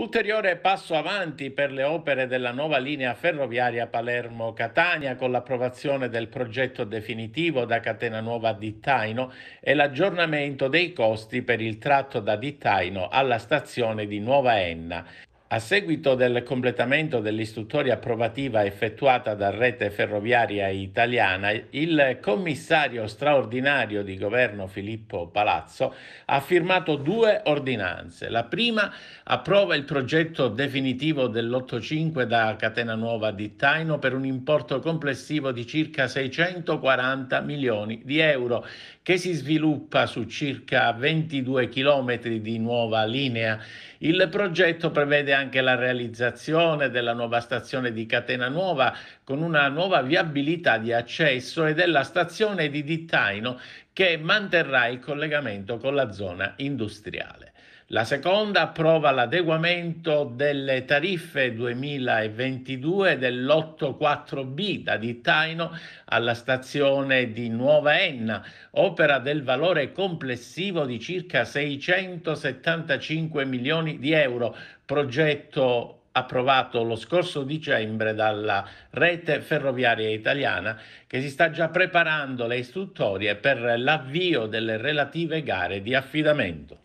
Ulteriore passo avanti per le opere della nuova linea ferroviaria Palermo-Catania con l'approvazione del progetto definitivo da Catena Nuova a Dittaino e l'aggiornamento dei costi per il tratto da Dittaino alla stazione di Nuova Enna. A seguito del completamento dell'istruttoria approvativa effettuata da Rete Ferroviaria Italiana, il commissario straordinario di governo Filippo Palazzo ha firmato due ordinanze. La prima approva il progetto definitivo dell'85 da Catena Nuova di Taino per un importo complessivo di circa 640 milioni di euro che si sviluppa su circa 22 chilometri di nuova linea. Il progetto prevede anche anche la realizzazione della nuova stazione di Catena Nuova con una nuova viabilità di accesso e della stazione di Dittaino che manterrà il collegamento con la zona industriale. La seconda approva l'adeguamento delle tariffe 2022 dell'84B da Dittaino alla stazione di Nuova Enna, opera del valore complessivo di circa 675 milioni di euro, progetto approvato lo scorso dicembre dalla rete ferroviaria italiana che si sta già preparando le istruttorie per l'avvio delle relative gare di affidamento.